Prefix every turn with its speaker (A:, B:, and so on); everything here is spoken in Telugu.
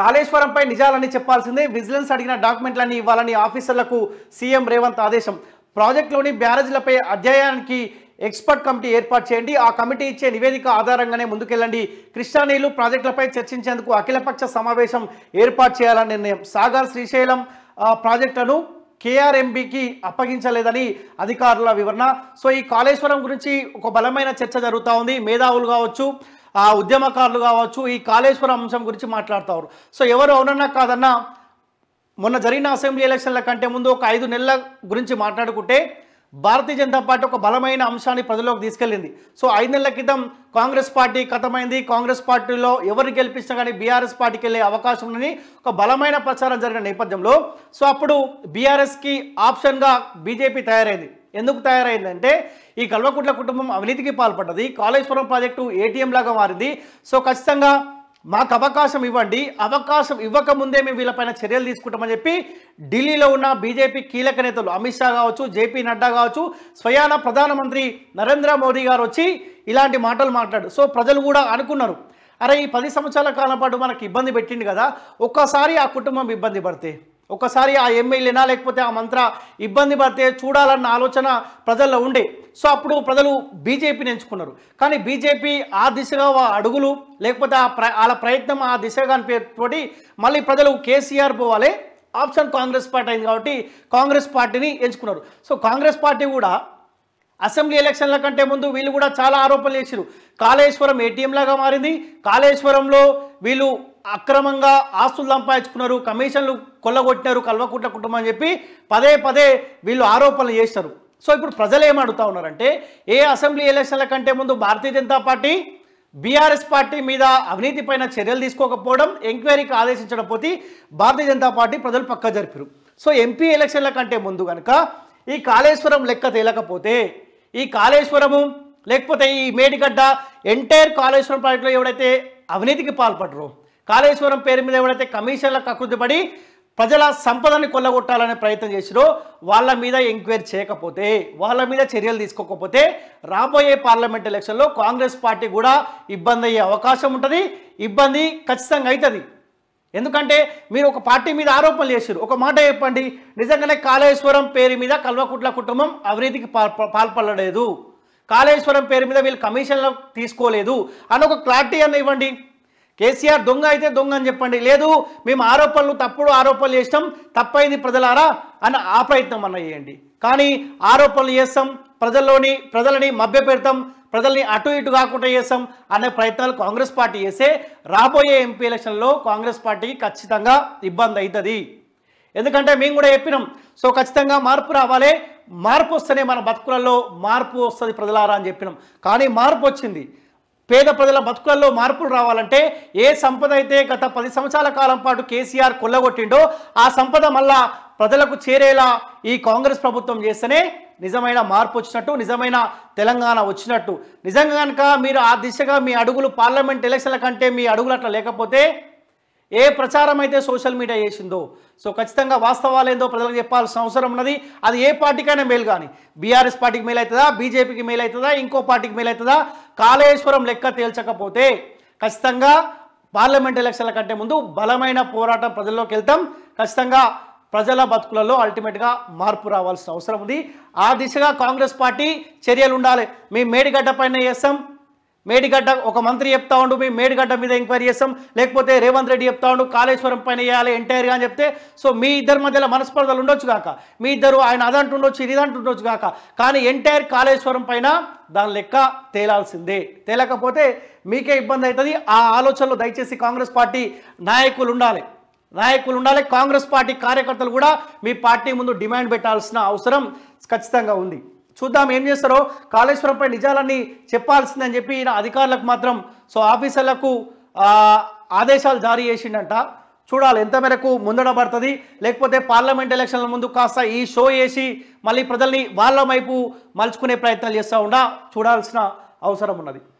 A: కాళేశ్వరంపై నిజాలని చెప్పాల్సిందే విజిలెన్స్ అడిగిన డాక్యుమెంట్లన్నీ ఇవ్వాలని ఆఫీసర్లకు సీఎం రేవంత్ ఆదేశం ప్రాజెక్టులోని బ్యారేజ్లపై అధ్యయనానికి ఎక్స్పర్ట్ కమిటీ ఏర్పాటు చేయండి ఆ కమిటీ ఇచ్చే నివేదిక ఆధారంగానే ముందుకెళ్ళండి నీళ్లు ప్రాజెక్టులపై చర్చించేందుకు అఖిలపక్ష సమావేశం ఏర్పాటు చేయాలని నిర్ణయం సాగర్ శ్రీశైలం ప్రాజెక్టులను కేఆర్ఎంబికి అప్పగించలేదని అధికారుల వివరణ సో ఈ కాళేశ్వరం గురించి ఒక బలమైన చర్చ జరుగుతూ ఉంది మేధావులు కావచ్చు ఆ ఉద్యమకారులు కావచ్చు ఈ కాళేశ్వరం అంశం గురించి మాట్లాడతారు సో ఎవరు అవునన్నా కాదన్నా మొన్న జరిగిన అసెంబ్లీ ఎలక్షన్ల కంటే ముందు ఒక ఐదు నెలల గురించి మాట్లాడుకుంటే భారతీయ జనతా పార్టీ ఒక బలమైన అంశాన్ని ప్రజల్లోకి తీసుకెళ్ళింది సో ఐదు నెలల క్రితం కాంగ్రెస్ పార్టీ కథమైంది కాంగ్రెస్ పార్టీలో ఎవరిని గెలిపించినా కానీ బీఆర్ఎస్ పార్టీకి వెళ్ళే అవకాశం ఉందని ఒక బలమైన ప్రచారం జరిగిన నేపథ్యంలో సో అప్పుడు బీఆర్ఎస్కి ఆప్షన్గా బీజేపీ తయారైంది ఎందుకు తయారైందంటే ఈ కల్వకుట్ల కుటుంబం అవినీతికి పాల్పడ్డది కాళేశ్వరం ప్రాజెక్టు ఏటీఎం లాగా మారింది సో ఖచ్చితంగా మాకు అవకాశం ఇవ్వండి అవకాశం ఇవ్వకముందే మేము వీళ్ళపైన చర్యలు తీసుకుంటామని చెప్పి ఢిల్లీలో ఉన్న బీజేపీ కీలక నేతలు అమిత్ షా కావచ్చు జేపీ నడ్డా కావచ్చు స్వయాన ప్రధానమంత్రి నరేంద్ర మోదీ గారు వచ్చి ఇలాంటి మాటలు మాట్లాడు సో ప్రజలు కూడా అనుకున్నారు అరే ఈ పది సంవత్సరాల కాలం పాటు మనకి ఇబ్బంది పెట్టింది కదా ఒక్కసారి ఆ కుటుంబం ఇబ్బంది పడితే ఒకసారి ఆ ఎమ్మెల్యేనా లేకపోతే ఆ మంత్ర ఇబ్బంది పడితే చూడాలన్న ఆలోచన ప్రజల్లో ఉండే సో అప్పుడు ప్రజలు బీజేపీని ఎంచుకున్నారు కానీ బీజేపీ ఆ దిశగా అడుగులు లేకపోతే ఆ ప్ర వాళ్ళ ప్రయత్నం ఆ దిశగా పేరుతోటి మళ్ళీ ప్రజలు కేసీఆర్ పోవాలి ఆప్షన్ కాంగ్రెస్ పార్టీ అయింది కాబట్టి కాంగ్రెస్ పార్టీని ఎంచుకున్నారు సో కాంగ్రెస్ పార్టీ కూడా అసెంబ్లీ ఎలక్షన్ల కంటే ముందు వీళ్ళు కూడా చాలా ఆరోపణలు చేశారు కాళేశ్వరం ఏటీఎం లాగా మారింది కాళేశ్వరంలో వీళ్ళు అక్రమంగా ఆస్తులు సంపాదించుకున్నారు కమిషన్లు కొల్లగొట్టినారు కల్వకుట్ల కుటుంబం అని చెప్పి పదే పదే వీళ్ళు ఆరోపణలు చేస్తారు సో ఇప్పుడు ప్రజలు ఏమడుగుతా ఉన్నారంటే ఏ అసెంబ్లీ ఎలక్షన్ల కంటే ముందు భారతీయ జనతా పార్టీ బీఆర్ఎస్ పార్టీ మీద అవినీతిపైన చర్యలు తీసుకోకపోవడం ఎంక్వైరీకి ఆదేశించకపోతే భారతీయ జనతా పార్టీ ప్రజలు పక్క జరిపారు సో ఎంపీ ఎలక్షన్ల కంటే ముందు కనుక ఈ కాళేశ్వరం లెక్క తేలకపోతే ఈ కాళేశ్వరము లేకపోతే ఈ మేడిగడ్డ ఎంటైర్ కాళేశ్వరం ప్రాజెక్టులో ఎవడైతే అవినీతికి పాల్పడరు కాళేశ్వరం పేరు మీద ఏమైతే కమిషన్లకు అకృతిపడి ప్రజల సంపదని కొల్లగొట్టాలనే ప్రయత్నం చేసినో వాళ్ళ మీద ఎంక్వైరీ చేయకపోతే వాళ్ళ మీద చర్యలు తీసుకోకపోతే రాబోయే పార్లమెంట్ ఎలక్షన్లో కాంగ్రెస్ పార్టీ కూడా ఇబ్బంది అయ్యే అవకాశం ఉంటుంది ఇబ్బంది ఖచ్చితంగా అవుతుంది ఎందుకంటే మీరు ఒక పార్టీ మీద ఆరోపణలు చేశారు ఒక మాట చెప్పండి నిజంగానే కాళేశ్వరం పేరు మీద కల్వకుట్ల కుటుంబం అవినీతికి పాల్పడలేదు కాళేశ్వరం పేరు మీద వీళ్ళు కమిషన్లు తీసుకోలేదు అని ఒక క్లారిటీ అన్న ఇవ్వండి కేసీఆర్ దొంగ అయితే దొంగ అని చెప్పండి లేదు మేము ఆరోపణలు తప్పుడు ఆరోపణలు చేసినాం తప్పైంది ప్రజలారా అని ఆ ప్రయత్నం అన్న చేయండి కానీ ఆరోపణలు చేస్తాం ప్రజల్లోని ప్రజలని మభ్య పెడతాం ప్రజల్ని అటు ఇటు కాకుండా చేస్తాం అనే ప్రయత్నాలు కాంగ్రెస్ పార్టీ చేస్తే రాబోయే ఎంపీ ఎలక్షన్లో కాంగ్రెస్ పార్టీకి ఖచ్చితంగా ఇబ్బంది అవుతుంది ఎందుకంటే మేము కూడా చెప్పినాం సో ఖచ్చితంగా మార్పు రావాలి మార్పు వస్తేనే మన బతుకులలో మార్పు వస్తుంది ప్రజలారా అని చెప్పినాం కానీ మార్పు వచ్చింది పేద ప్రజల బతుకుల్లో మార్పులు రావాలంటే ఏ సంపద అయితే గత పది సంవత్సరాల కాలం పాటు కేసీఆర్ కొల్లగొట్టిండో ఆ సంపద మళ్ళా ప్రజలకు చేరేలా ఈ కాంగ్రెస్ ప్రభుత్వం చేస్తేనే నిజమైన మార్పు వచ్చినట్టు నిజమైన తెలంగాణ వచ్చినట్టు నిజంగా కనుక మీరు ఆ దిశగా మీ అడుగులు పార్లమెంట్ ఎలక్షన్ల కంటే మీ అడుగులు అట్లా లేకపోతే ఏ ప్రచారం అయితే సోషల్ మీడియా చేసిందో సో ఖచ్చితంగా వాస్తవాలు ఏందో ప్రజలకు చెప్పాల్సిన అవసరం ఉన్నది అది ఏ పార్టీకైనా మేలు కానీ బీఆర్ఎస్ పార్టీకి మేలు అవుతుందా బీజేపీకి మేలు అవుతుందా ఇంకో పార్టీకి మేలు అవుతుందా కాళేశ్వరం లెక్క తేల్చకపోతే ఖచ్చితంగా పార్లమెంట్ ఎలక్షన్ల కంటే ముందు బలమైన పోరాటం ప్రజల్లోకి వెళ్తాం ఖచ్చితంగా ప్రజల బతుకులలో అల్టిమేట్గా మార్పు రావాల్సిన అవసరం ఉంది ఆ దిశగా కాంగ్రెస్ పార్టీ చర్యలు ఉండాలి మేము మేడిగడ్డ పైన చేస్తాం మేడిగడ్డ ఒక మంత్రి చెప్తా ఉండు మేము మేడిగడ్డ మీద ఎంక్వైరీ చేస్తాం లేకపోతే రేవంత్ రెడ్డి చెప్తా ఉండు కాళేశ్వరం పైన వేయాలి ఎంటైర్గా అని చెప్తే సో మీ ఇద్దరి మధ్యలో మనస్పర్ధలు ఉండొచ్చు కాక మీ ఇద్దరు ఆయన అదంటుండొచ్చు ఇది అంటుండొచ్చు కాక కానీ ఎంటైర్ కాళేశ్వరం పైన దాని లెక్క తేలాల్సిందే తేలకపోతే మీకే ఇబ్బంది అవుతుంది ఆ ఆలోచనలో దయచేసి కాంగ్రెస్ పార్టీ నాయకులు ఉండాలి నాయకులు ఉండాలి కాంగ్రెస్ పార్టీ కార్యకర్తలు కూడా మీ పార్టీ ముందు డిమాండ్ పెట్టాల్సిన అవసరం ఖచ్చితంగా ఉంది చూద్దాం ఏం చేస్తారో కాళేశ్వరంపై నిజాలన్నీ చెప్పాల్సిందని చెప్పి ఈయన అధికారులకు మాత్రం సో ఆఫీసర్లకు ఆదేశాలు జారీ చేసిండంట చూడాలి ఎంత మేరకు ముందడబడుతుంది లేకపోతే పార్లమెంట్ ఎలక్షన్ల ముందు కాస్త ఈ షో వేసి మళ్ళీ ప్రజల్ని వాళ్ళ వైపు మలుచుకునే ప్రయత్నాలు చేస్తూ ఉన్నా చూడాల్సిన అవసరం ఉన్నది